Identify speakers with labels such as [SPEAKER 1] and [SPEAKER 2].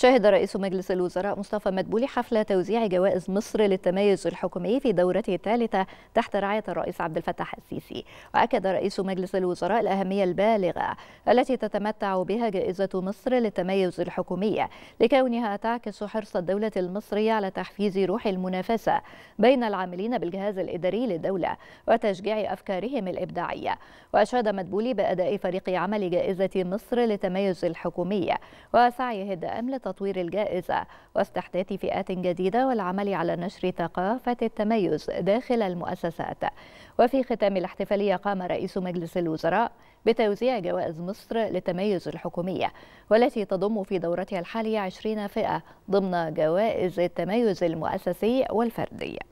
[SPEAKER 1] شهد رئيس مجلس الوزراء مصطفى مدبولي حفل توزيع جوائز مصر للتميز الحكومي في دورته الثالثة تحت رعاية الرئيس عبد الفتاح السيسي وأكد رئيس مجلس الوزراء الأهمية البالغة التي تتمتع بها جائزة مصر للتميز الحكومي لكونها تعكس حرص الدولة المصرية على تحفيز روح المنافسة بين العاملين بالجهاز الإداري للدولة وتشجيع أفكارهم الإبداعية وأشاد مدبولي بأداء فريق عمل جائزة مصر للتميز الحكومي وسعيه الدائم تطوير الجائزة واستحداث فئات جديدة والعمل على نشر ثقافة التميز داخل المؤسسات وفي ختام الاحتفالية قام رئيس مجلس الوزراء بتوزيع جوائز مصر للتميز الحكومية والتي تضم في دورتها الحالية 20 فئة ضمن جوائز التميز المؤسسي والفردي